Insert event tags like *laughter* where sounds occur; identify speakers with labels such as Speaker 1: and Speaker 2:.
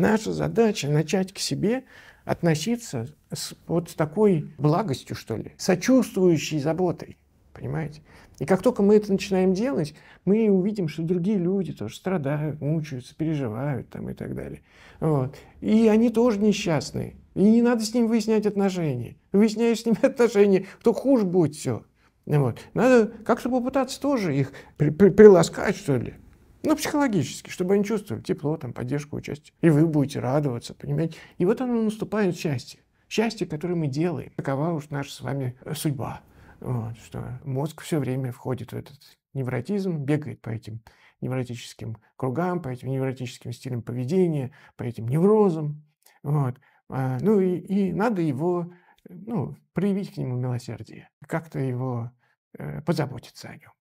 Speaker 1: Наша задача начать к себе относиться с, вот с такой благостью, что ли, сочувствующей заботой, понимаете? И как только мы это начинаем делать, мы увидим, что другие люди тоже страдают, мучаются, переживают там и так далее. Вот. И они тоже несчастные. И не надо с ним выяснять отношения. Выясняешь с ними *laughs* отношения, то хуже будет все. Вот. Надо как-то попытаться тоже их при при приласкать, что ли. Ну, психологически, чтобы они чувствовали тепло, там, поддержку, участие. И вы будете радоваться, понимаете? И вот оно наступает счастье. Счастье, которое мы делаем. Такова уж наша с вами э, судьба. Вот, что мозг все время входит в этот невротизм, бегает по этим невротическим кругам, по этим невротическим стилям поведения, по этим неврозам. Вот. А, ну и, и надо его, ну, проявить к нему милосердие, как-то его э, позаботиться о нем.